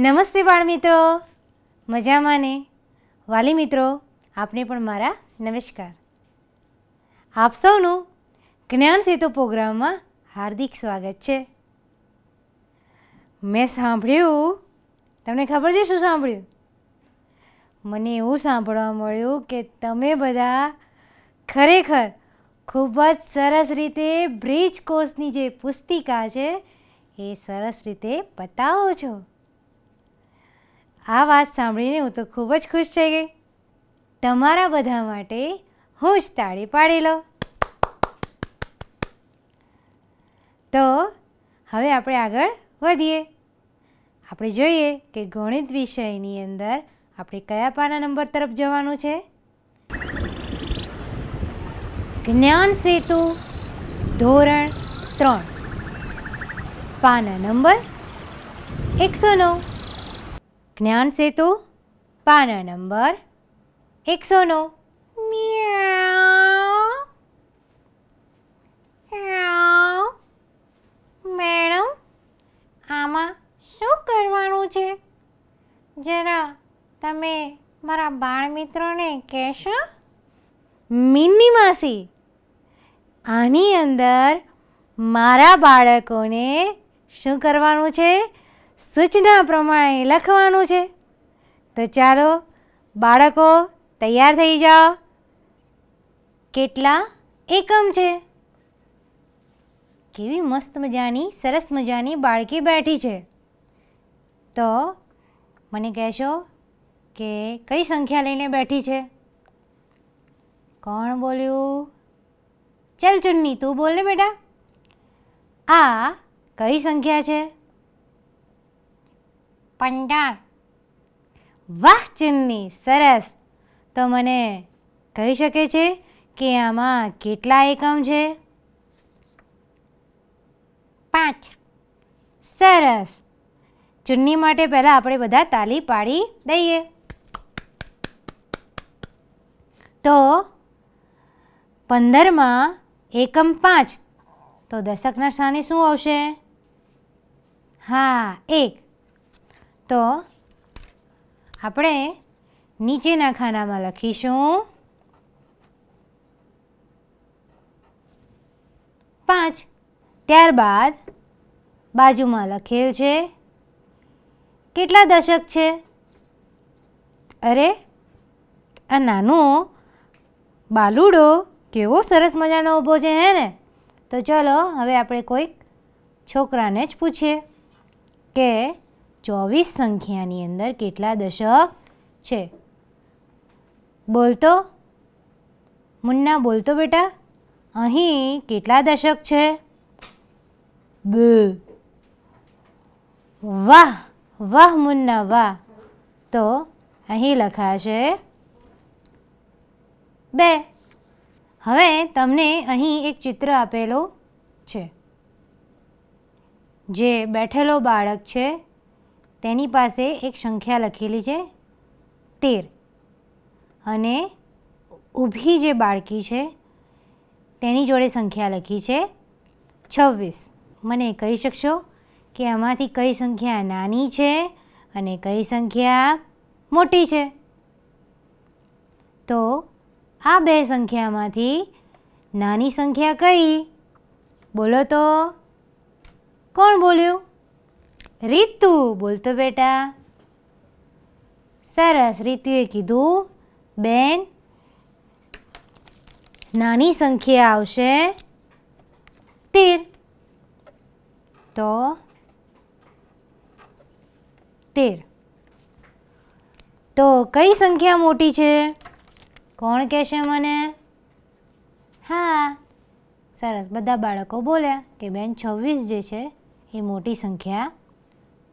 નમસ્તે બાળ મિત્રો મજામાં ને વાલી મિત્રો આપને પણ મારા નમસ્કાર આપ સૌનું જ્ઞાન સેતુ પ્રોગ્રામમાં હાર્દિક સ્વાગત છે મેં સાંભળ્યું તમને ખબર છે શું સાંભળ્યું મને એવું સાંભળવા મળ્યું કે તમે બધા ખરેખર ખૂબ જ સરસ રીતે બ્રિજ કોર્સની જે પુસ્તિકા છે એ સરસ રીતે બતાવો છો આ વાત સાંભળીને હું તો ખૂબ જ ખુશ થઈ ગઈ તમારા બધા માટે હું જ તાળી પાડી લઉં તો હવે આપણે આગળ વધીએ આપણે જોઈએ કે ગણિત વિષયની અંદર આપણે કયા પાના નંબર તરફ જવાનું છે જ્ઞાન સેતુ ધોરણ ત્રણ પાના નંબર એકસો નવ જ્ઞાન સેતુ પાના નંબર એકસો નો મેડમ આમાં શું કરવાનું છે જરા તમે મારા બાળ મિત્રોને કહેશો મિની માસી આની અંદર મારા બાળકોને શું કરવાનું છે સૂચના પ્રમાણે લખવાનું છે તો ચાલો બાળકો તૈયાર થઈ જાઓ કેટલા એકમ છે કેવી મસ્ત મજાની સરસ મજાની બાળકી બેઠી છે તો મને કહેશો કે કઈ સંખ્યા લઈને બેઠી છે કોણ બોલ્યું ચલ ચુન્ની તું બોલ ને બેટા આ કઈ સંખ્યા છે પંડાણ વાહ ચુન્ની સરસ તો મને કહી શકે છે કે આમાં કેટલા એકમ છે પાંચ સરસ ચુન્ની માટે પહેલાં આપણે બધા તાલી પાડી દઈએ તો પંદરમાં એકમ પાંચ તો દશકના સ્થાને શું આવશે હા એક તો આપણે નીચેના ખાનામાં લખીશું પાંચ ત્યારબાદ બાજુમાં લખેલ છે કેટલા દશક છે અરે આ નાનો બાલુડો કેવો સરસ મજાનો ઊભો છે હે ને તો ચલો હવે આપણે કોઈક છોકરાને જ પૂછીએ કે ચોવીસ સંખ્યાની અંદર કેટલા દશક છે બોલતો મુન્ના બોલતો બેટા અહીં કેટલા દશક છે બે વાહ વાહ મુન્ના વાહ તો અહીં લખાશે બે હવે તમને અહીં એક ચિત્ર આપેલું છે જે બેઠેલો બાળક છે તેની પાસે એક સંખ્યા લખેલી છે તેર અને ઊભી જે બાળકી છે તેની જોડે સંખ્યા લખી છે છવ્વીસ મને કહી શકશો કે આમાંથી કઈ સંખ્યા નાની છે અને કઈ સંખ્યા મોટી છે તો આ બે સંખ્યામાંથી નાની સંખ્યા કઈ બોલો તો કોણ બોલ્યું રીતુ બોલતો બેટા સરસ રીતુએ કીધું બેન નાની સંખ્યા આવશે તેર તો તેર તો કઈ સંખ્યા મોટી છે કોણ કહેશે મને હા સરસ બધા બાળકો બોલ્યા કે બેન છવ્વીસ જે છે એ મોટી સંખ્યા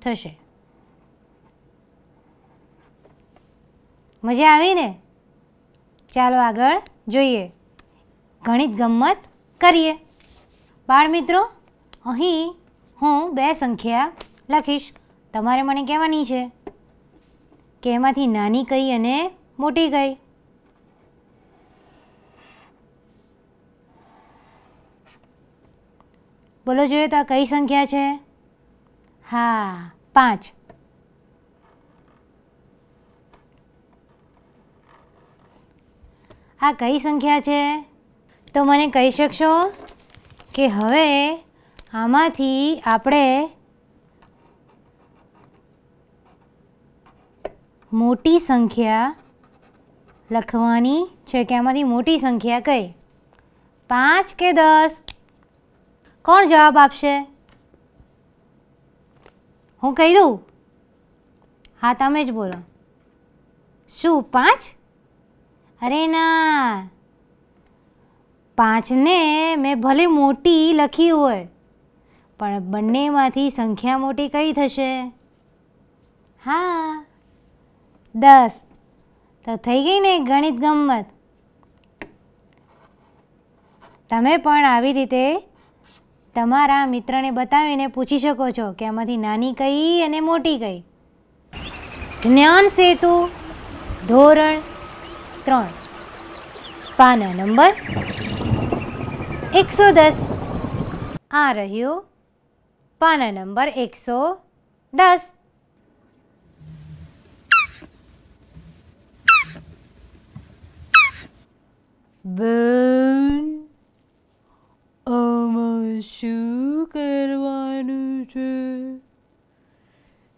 થશે મજા આવીને ચાલો આગળ જોઈએ ગણિત ગમત કરીએ બાળ મિત્રો અહીં હું બે સંખ્યા લખીશ તમારે મને કહેવાની છે કે એમાંથી નાની કઈ અને મોટી કઈ બોલો જોઈએ તો આ કઈ સંખ્યા છે હા પાંચ આ કઈ સંખ્યા છે તો મને કહી શકશો કે હવે આમાંથી આપણે મોટી સંખ્યા લખવાની છે કે આમાંથી મોટી સંખ્યા કઈ પાંચ કે દસ કોણ જવાબ આપશે હું કહી દઉં હા તમે જ બોલો શું પાંચ અરે ના પાંચને મેં ભલે મોટી લખી હોય પણ બંનેમાંથી સંખ્યા મોટી કઈ થશે હા દસ તો થઈ ગઈ ને ગણિત ગમત તમે પણ આવી રીતે તમારા મિત્રને બતાવીને પૂછી શકો છો કે આમાંથી નાની કઈ અને મોટી કઈ જ્ઞાન સેતુ ધોરણ ત્રણ પાના નંબર એકસો દસ આ રહ્યું પાના નંબર એકસો દસ બ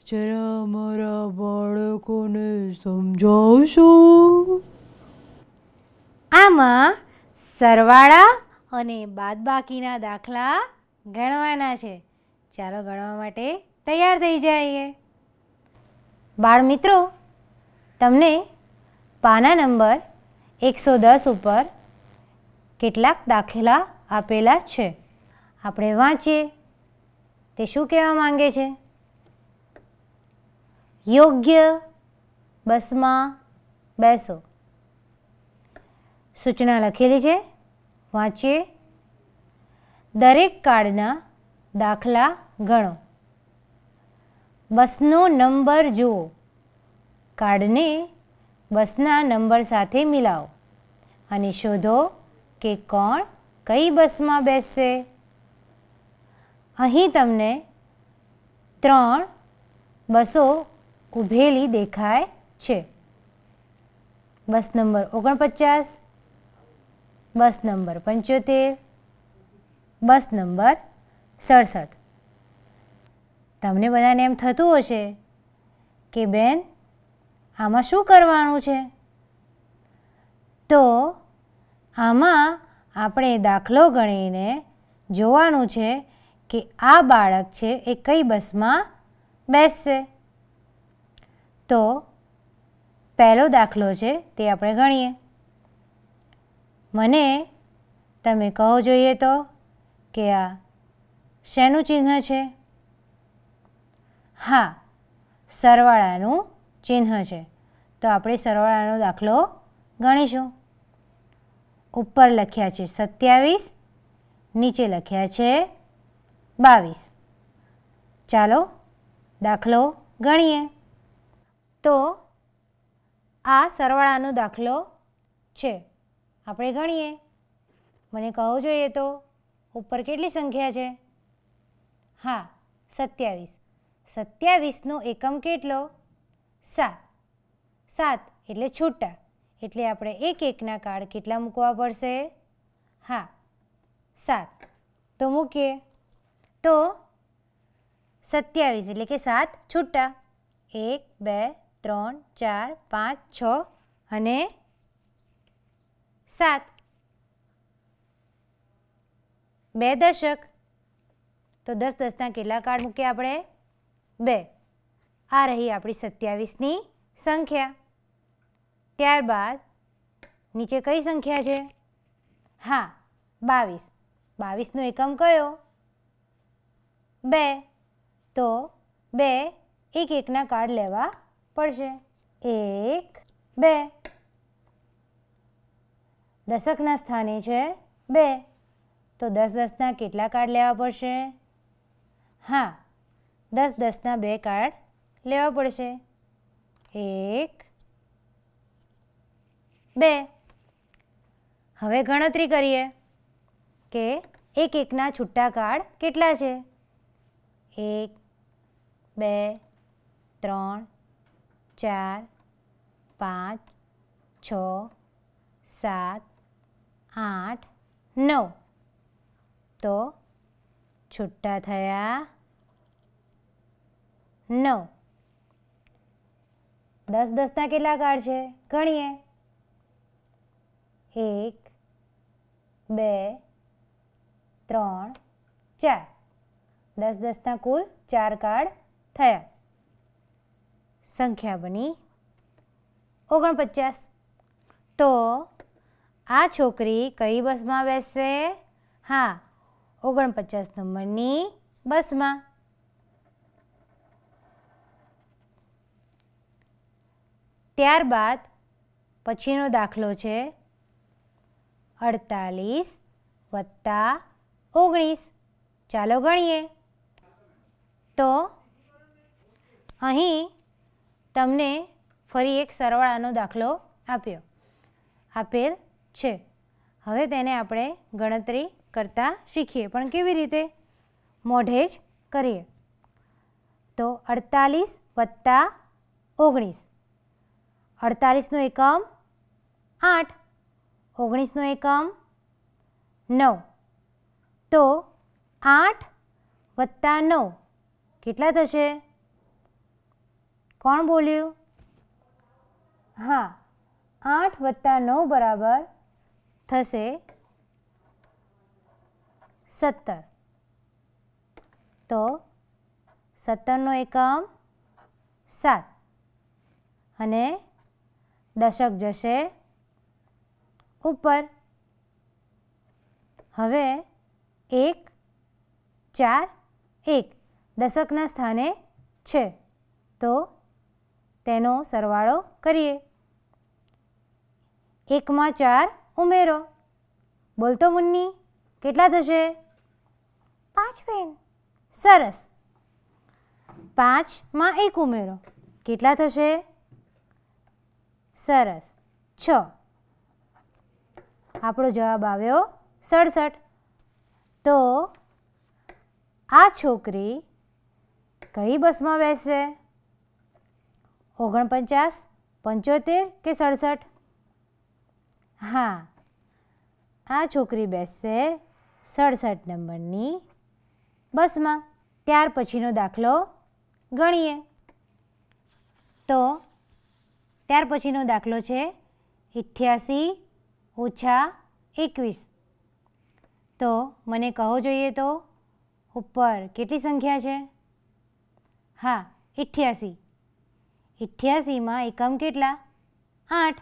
જરા મારા બાળકોને સમજાવશો આમાં સરવાળા અને બાદબાકીના દાખલા ગણવાના છે ચાલો ગણવા માટે તૈયાર થઈ જઈએ બાળ મિત્રો તમને પાના નંબર એકસો દસ ઉપર કેટલાક દાખલા આપેલા છે આપણે વાંચીએ તે શું કહેવા માંગે છે યોગ્ય બસમાં બેસો સૂચના લખેલી છે વાંચીએ દરેક કાર્ડના દાખલા ગણો બસનો નંબર જુઓ કાર્ડને બસના નંબર સાથે મિલાવો અને શોધો કે કોણ કઈ બસમાં બેસશે અહીં તમને ત્રણ બસો ઉભેલી દેખાય છે બસ નંબર ઓગણપચાસ બસ નંબર પંચોતેર બસ નંબર સડસઠ તમને બધાને એમ થતું હશે કે બેન આમાં શું કરવાનું છે તો આમાં આપણે દાખલો ગણીને જોવાનું છે કે આ બાળક છે એ કઈ બસમાં બેસશે તો પહેલો દાખલો છે તે આપણે ગણીએ મને તમે કહો જોઈએ તો કે આ શેનું ચિહ્ન છે હા સરવાળાનું ચિહ્ન છે તો આપણે સરવાળાનો દાખલો ગણીશું ઉપર લખ્યા છે સત્યાવીસ નીચે લખ્યા છે બાવીસ ચાલો દાખલો ગણીએ તો આ સરવાળાનો દાખલો છે આપણે ગણીએ મને કહો જોઈએ તો ઉપર કેટલી સંખ્યા છે હા સત્યાવીસ સત્યાવીસનો એકમ કેટલો સાત સાત એટલે છૂટા એટલે આપણે એક એકના કાર્ડ કેટલા મૂકવા પડશે હા સાત તો મૂકીએ તો સત્યાવીસ એટલે કે સાત છૂટા એક બે ત્રણ ચાર પાંચ છ અને સાત બે દશક તો દસ દસના કેટલા કાર્ડ મૂક્યા આપણે બે આ રહી આપણી સત્યાવીસની સંખ્યા ત્યારબાદ નીચે કઈ સંખ્યા છે હા બાવીસ બાવીસનો એકમ કયો બે તો બે એક એકના કાર્ડ લેવા પડશે એક બે દશકના સ્થાને છે બે તો દસ દસના કેટલા કાર્ડ લેવા પડશે હા દસ દસના બે કાર્ડ લેવા પડશે એક બે હવે ગણતરી કરીએ કે એક એકના છૂટા કાર્ડ કેટલા છે એક બે ત્રણ ચાર પાંચ છ સાત આઠ નવ તો છૂટા થયા નવ દસ દસના કેટલા કાર્ડ છે ગણીએ એક બે ત્રણ ચાર દસ દસના કુલ ચાર કાર્ડ થયા સંખ્યા બની ઓગણપચાસ તો આ છોકરી કઈ બસમાં બેસે હા ઓગણપચાસ નંબરની બસમાં ત્યારબાદ પછીનો દાખલો છે અડતાલીસ વત્તા ઓગણીસ ચાલો ગણીએ તો અહીં તમને ફરી એક સરવાળાનો દાખલો આપ્યો આપેલ છે હવે તેને આપણે ગણતરી કરતા શીખીએ પણ કેવી રીતે મોઢે જ કરીએ તો અડતાલીસ વત્તા ઓગણીસ અડતાલીસનો એકમ આઠ ઓગણીસનો એકમ નવ તો આઠ વત્તા નવ કેટલા થશે કોણ બોલ્યું હા આઠ વત્તા નવ બરાબર થશે સત્તર તો સત્તરનો એકમ સાત અને દશક જશે ઉપર હવે એક ચાર એક દશકના સ્થાને છે તો તેનો સરવાળો કરીએ એકમાં ચાર ઉમેરો બોલતો મુન્ની કેટલા થશે પાંચ બેન સરસ પાંચમાં એક ઉમેરો કેટલા થશે સરસ છ આપણો જવાબ આવ્યો સડસઠ તો આ છોકરી કઈ બસમાં બેસશે ઓગણપચાસ પંચોતેર કે સડસઠ હા આ છોકરી બેસશે સડસઠ નંબરની બસમાં ત્યાર પછીનો દાખલો ગણીએ તો ત્યાર પછીનો દાખલો છે ઇઠ્યાસી ઓછા એકવીસ તો મને કહો જોઈએ તો ઉપર કેટલી સંખ્યા છે હા અઠ્યાસી અઠ્યાસીમાં એકમ કેટલા આઠ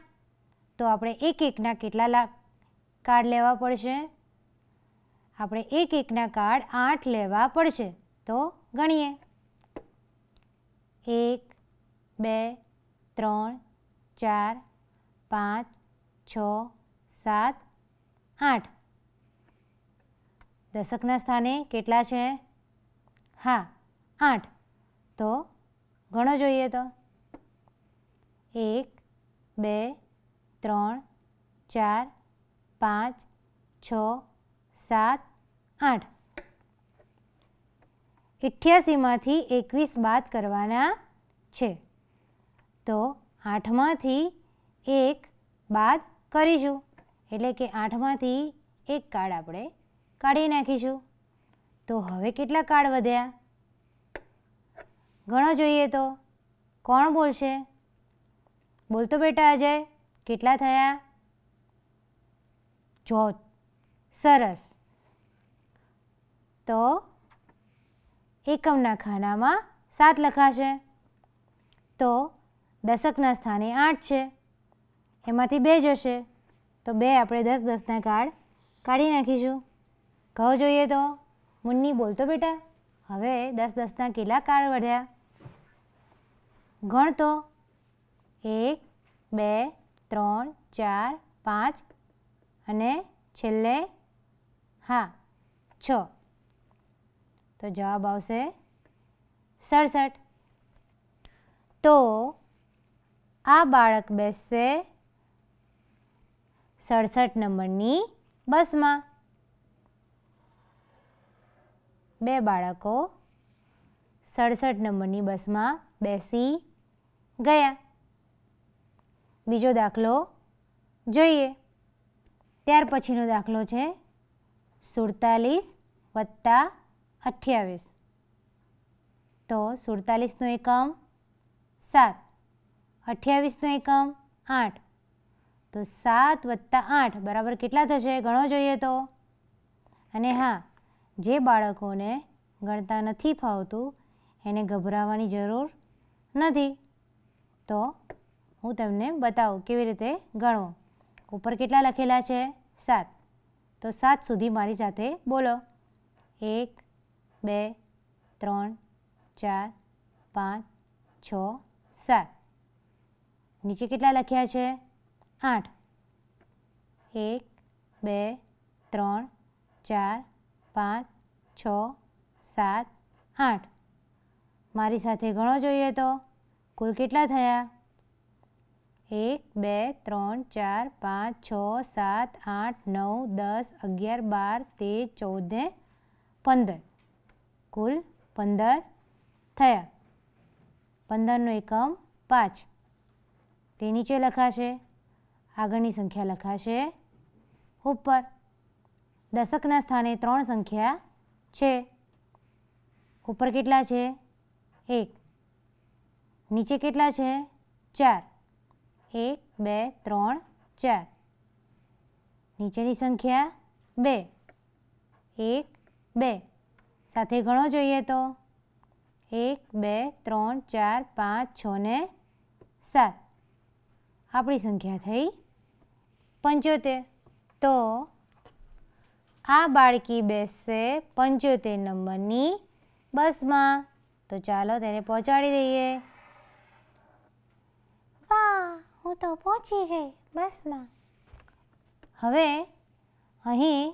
તો આપણે એક એકના કેટલા લાખ કાર્ડ લેવા પડશે આપણે એક એકના કાર્ડ આઠ લેવા પડશે તો ગણીએ એક બે ત્રણ ચાર પાંચ છ સાત આઠ દશકના સ્થાને કેટલા છે હા આઠ તો ઘણો જોઈએ તો એક બે ત્રણ ચાર પાંચ છ સાત આઠ ઇઠ્યાસીમાંથી એકવીસ બાદ કરવાના છે તો આઠમાંથી એક બાદ કરીશું એટલે કે આઠમાંથી એક કાર્ડ આપણે કાઢી નાખીશું તો હવે કેટલા કાર્ડ વધ્યા ગણો જોઈએ તો કોણ બોલશે બોલતો બેટા અજય કેટલા થયા જો સરસ તો એકમના ખાનામાં સાત લખાશે તો દશકના સ્થાને આઠ છે એમાંથી બે જશે તો બે આપણે દસ દસના કાર્ડ કાઢી નાખીશું કહો જોઈએ તો મુન્ની બોલતો બેટા હવે દસ દસના કેટલા કાર્ડ વધ્યા ગણતો एक 2 3 4 5 અને 6 હા 6 તો જવાબ આવશે 67 તો આ બાળક બેસે 67 નંબરની બસમાં બે બાળકો 67 નંબરની બસમાં બેસી ગયા બીજો દાખલો જોઈએ ત્યાર પછીનો દાખલો છે સુડતાલીસ વત્તા અઠ્યાવીસ તો સુડતાલીસનો એકમ સાત અઠ્યાવીસનો એકમ આઠ તો સાત વત્તા આઠ બરાબર કેટલા થશે ગણો જોઈએ તો અને હા જે બાળકોને ગણતા નથી ફાવતું એને ગભરાવાની જરૂર નથી તો હું તમને બતાવું કેવી રીતે ગણો ઉપર કેટલા લખેલા છે સાત તો સાત સુધી મારી સાથે બોલો એક બે ત્રણ ચાર પાંચ છ સાત નીચે કેટલા લખ્યા છે આઠ એક બે ત્રણ ચાર પાંચ છ સાત આઠ મારી સાથે ઘણો જોઈએ તો કુલ કેટલા થયા એક બે ત્રણ ચાર પાંચ છ સાત આઠ નવ દસ અગિયાર બાર તેર ચૌદે પંદર કુલ પંદર થયા પંદરનો એકમ પાંચ તે નીચે લખાશે આગળની સંખ્યા લખાશે ઉપર દશકના સ્થાને ત્રણ સંખ્યા છે ઉપર કેટલા છે એક નીચે કેટલા છે ચાર એક બે ત્રણ ચાર નીચેની સંખ્યા બે એક બે સાથે ગણો જોઈએ તો એક બે ત્રણ ચાર પાંચ છ ને સાત આપણી સંખ્યા થઈ પંચોતેર તો આ બાળકી બેસશે પંચોતેર નંબરની બસમાં તો ચાલો તેને પહોંચાડી દઈએ તો પહોંચી ગઈ બસમાં હવે અહીં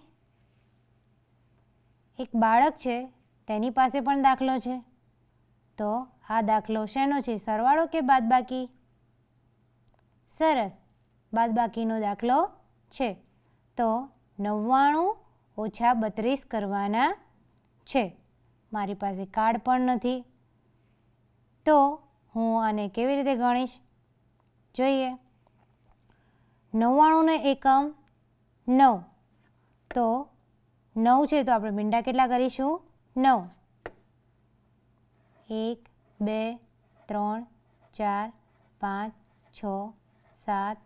એક બાળક છે તેની પાસે પણ દાખલો છે તો આ દાખલો શેનો છે સરવાળો કે બાદબાકી સરસ બાદબાકીનો દાખલો છે તો નવ્વાણું ઓછા બત્રીસ કરવાના છે મારી પાસે કાર્ડ પણ નથી તો હું આને કેવી રીતે ગણીશ જોઈએ નવ્વાણુંનો એકમ નવ તો નવ છે તો આપણે ભીંડા કેટલા કરીશું નવ એક બે ત્રણ ચાર પાંચ છ સાત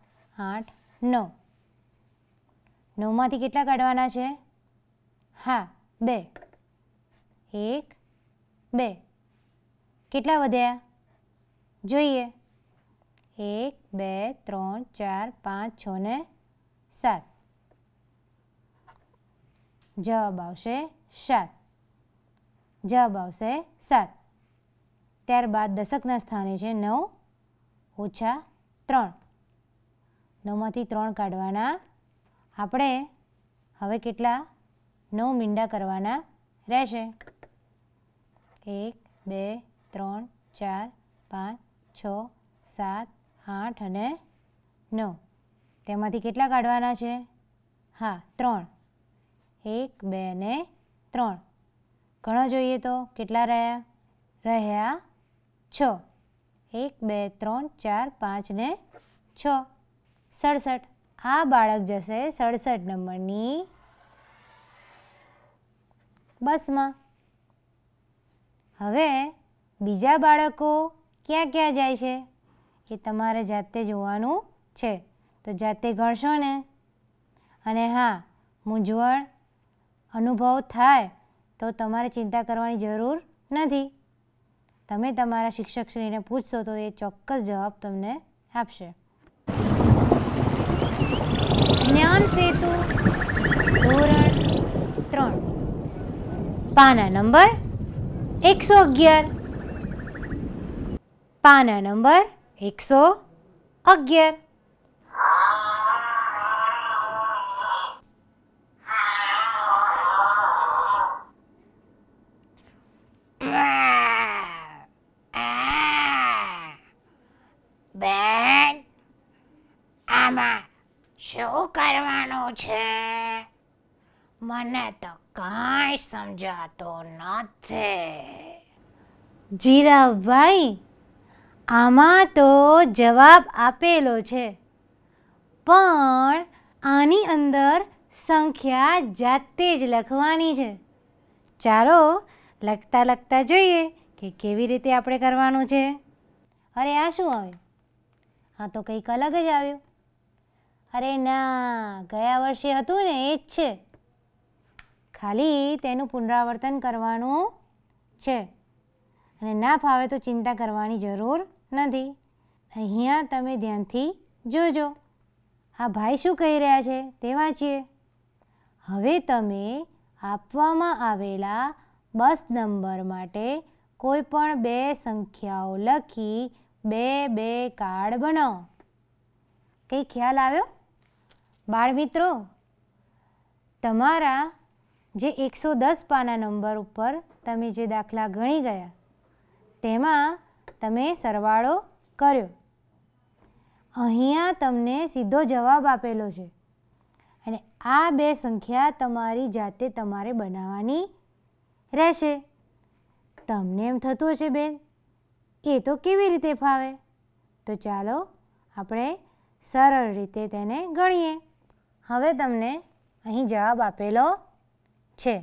આઠ નવ નવમાંથી કેટલા કાઢવાના છે હા બે એક બે કેટલા વધ્યા જોઈએ એક બે ત્રણ ચાર પાંચ છ ને સાત જવાબ આવશે સાત જવાબ આવશે સાત ત્યારબાદ દશકના સ્થાને છે નવ ઓછા ત્રણ નવમાંથી ત્રણ કાઢવાના આપણે હવે કેટલા નવ મીંડા કરવાના રહેશે એક બે ત્રણ ચાર પાંચ છ સાત આઠ અને નવ તેમાંથી કેટલા કાઢવાના છે હા ત્રણ એક બે ને ત્રણ ઘણો જોઈએ તો કેટલા રહ્યા રહ્યા છ એક બે ત્રણ ચાર પાંચ ને છ સડસઠ આ બાળક જશે સડસઠ નંબરની બસમાં હવે બીજા બાળકો ક્યાં ક્યાં જાય છે કે તમારે જાતે જોવાનું છે તો જાતે ગણશો ને અને હા મૂંઝવણ અનુભવ થાય તો તમારે ચિંતા કરવાની જરૂર નથી તમે તમારા શિક્ષકશ્રીને પૂછશો તો એ ચોક્કસ જવાબ તમને આપશે જ્ઞાન સેતુ ધોરણ ત્રણ પાના નંબર એકસો અગિયાર પાના નંબર એકસો અગિયાર બેન આમાં શું કરવાનું છે મને તો કાંઈ સમજાતો નથી જીરાભાઈ આમાં તો જવાબ આપેલો છે પણ આની અંદર સંખ્યા જાતે જ લખવાની છે ચાલો લખતા લખતા જોઈએ કે કેવી રીતે આપણે કરવાનું છે અરે આ શું આવે આ તો કંઈક અલગ જ આવ્યું અરે ના ગયા વર્ષે હતું ને એ જ છે ખાલી તેનું પુનરાવર્તન કરવાનું છે અને ના ફાવે તો ચિંતા કરવાની જરૂર નથી અહીંયા તમે ધ્યાનથી જોજો આ ભાઈ શું કહી રહ્યા છે તે વાંચીએ હવે તમે આપવામાં આવેલા બસ નંબર માટે કોઈ પણ બે સંખ્યાઓ લખી બે બે કાર્ડ બનાવો કંઈ ખ્યાલ આવ્યો બાળમિત્રો તમારા જે એકસો દસ પાના નંબર ઉપર તમે જે દાખલા ગણી ગયા તેમાં તમે સરવાળો કર્યો અહીંયા તમને સીધો જવાબ આપેલો છે અને આ બે સંખ્યા તમારી જાતે તમારે બનાવવાની રહેશે તમને એમ થતું હશે બેન એ તો કેવી રીતે ફાવે તો ચાલો આપણે સરળ રીતે તેને ગણીએ હવે તમને અહીં જવાબ આપેલો છે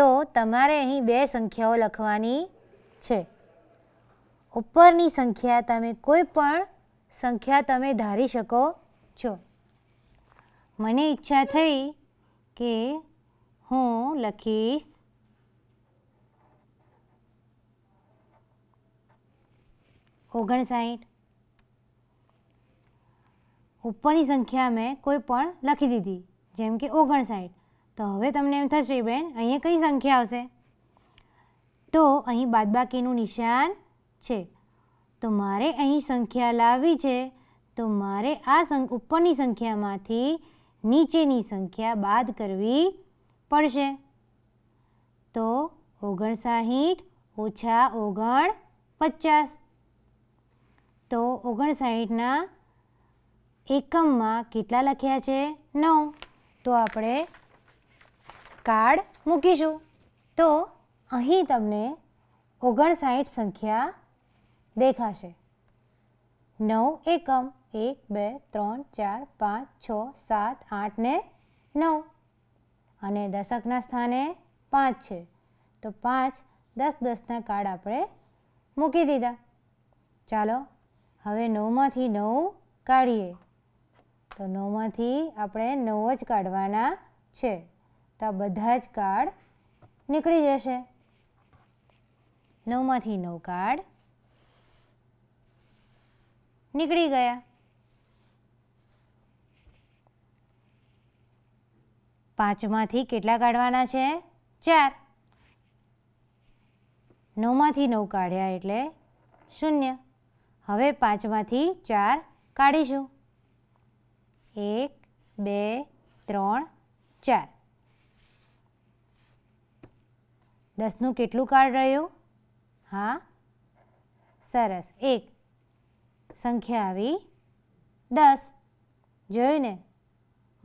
તો તમારે અહીં બે સંખ્યાઓ લખવાની છે ઉપરની સંખ્યા તમે કોઈ પણ સંખ્યા તમે ધારી શકો છો મને ઈચ્છા થઈ કે હું લખીશ ઓગણસાઠ ઉપરની સંખ્યા મેં કોઈ પણ લખી દીધી જેમ કે ઓગણસાઠ તો હવે તમને એમ થશે બેન અહીંયા કઈ સંખ્યા આવશે તો અહીં બાદબાકીનું નિશાન છે તો મારે અહીં સંખ્યા લાવવી છે તો મારે આ ઉપરની સંખ્યામાંથી નીચેની સંખ્યા બાદ કરવી પડશે તો ઓગણસાહીઠ ઓછા ઓગણ પચાસ તો ઓગણસાહીઠના એકમમાં કેટલા લખ્યા છે નવ તો આપણે કાર્ડ મૂકીશું તો અહીં તમને ઓગણસાઠ સંખ્યા દેખાશે નવ એકમ એક બે ત્રણ ચાર પાંચ છ સાત આઠ ને નવ અને દશકના સ્થાને પાંચ છે તો પાંચ દસ દસના કાર્ડ આપણે મૂકી દીધા ચાલો હવે નવમાંથી નવ કાઢીએ તો નવમાંથી આપણે નવ જ કાઢવાના છે તો બધા જ કાર્ડ નીકળી જશે નવમાંથી નવ કાર્ડ નીકળી ગયા પાંચમાંથી કેટલા કાઢવાના છે ચાર નવમાંથી નવ કાઢ્યા એટલે શૂન્ય હવે પાંચમાંથી ચાર કાઢીશું એક બે ત્રણ ચાર દસનું કેટલું કાર્ડ રહ્યું હા સરસ એક સંખ્યા આવી દસ જોયું ને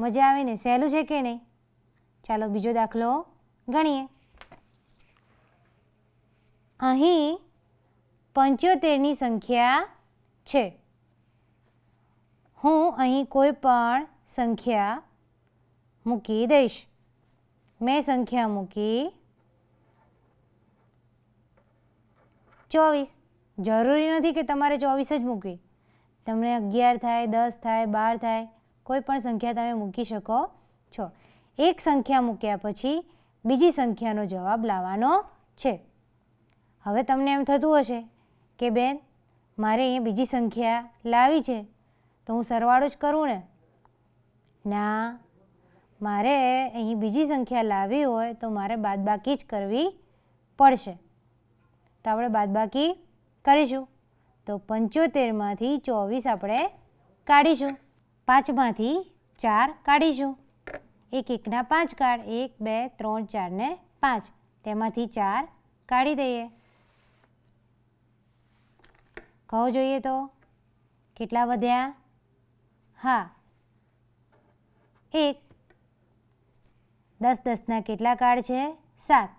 મજા આવે ને સહેલું છે કે નહીં ચાલો બીજો દાખલો ગણીએ અહીં પંચોતેરની સંખ્યા છે હું અહીં કોઈ પણ સંખ્યા મૂકી દઈશ મેં સંખ્યા મૂકી ચોવીસ જરૂરી નથી કે તમારે ચોવીસ જ મૂકવી તમને અગિયાર થાય દસ થાય બાર થાય કોઈ પણ સંખ્યા તમે મૂકી શકો છો એક સંખ્યા મૂક્યા પછી બીજી સંખ્યાનો જવાબ લાવવાનો છે હવે તમને એમ થતું હશે કે બેન મારે અહીંયા બીજી સંખ્યા લાવી છે તો હું સરવાળો જ કરું ને ના મારે અહીં બીજી સંખ્યા લાવી હોય તો મારે બાદબાકી જ કરવી પડશે તો આપણે બાદબાકી કરીશું તો પંચોતેરમાંથી ચોવીસ આપણે કાઢીશું પાંચમાંથી ચાર કાઢીશું એક એકના પાંચ કાર્ડ એક બે ત્રણ ચારને પાંચ તેમાંથી ચાર કાઢી દઈએ કહો જોઈએ તો કેટલા વધ્યા હા એક દસ દસના કેટલા કાર્ડ છે સાત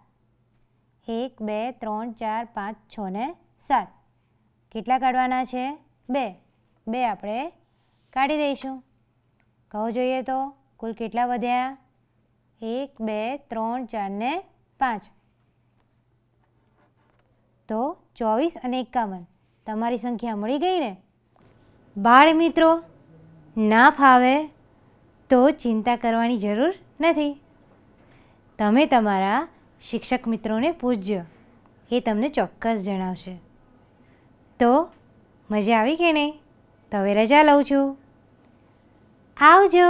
એક બે ત્રણ ચાર પાંચ છને સાત કેટલા કાઢવાના છે બે બે આપણે કાઢી દઈશું કહો જોઈએ તો કુલ કેટલા વધ્યા એક બે ત્રણ ચાર ને પાંચ તો ચોવીસ અને એકાવન તમારી સંખ્યા મળી ગઈ ને બાળ મિત્રો ના ફાવે તો ચિંતા કરવાની જરૂર નથી તમે તમારા શિક્ષક મિત્રોને પૂજ્યો એ તમને ચોક્કસ જણાવશે તો મજા આવી કે નહીં તો હવે રજા લઉં છું આવજો